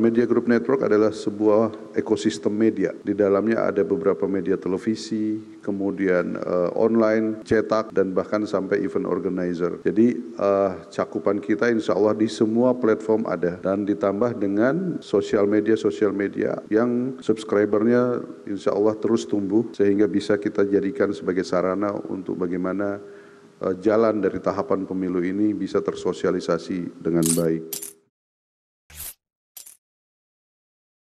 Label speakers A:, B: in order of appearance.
A: Media Group Network adalah sebuah ekosistem media. Di dalamnya ada beberapa media televisi, kemudian uh, online, cetak, dan bahkan sampai event organizer. Jadi uh, cakupan kita insya Allah di semua platform ada. Dan ditambah dengan sosial media-sosial media yang subscribernya insya Allah terus tumbuh sehingga bisa kita jadikan sebagai sarana untuk bagaimana uh, jalan dari tahapan pemilu ini bisa tersosialisasi dengan baik.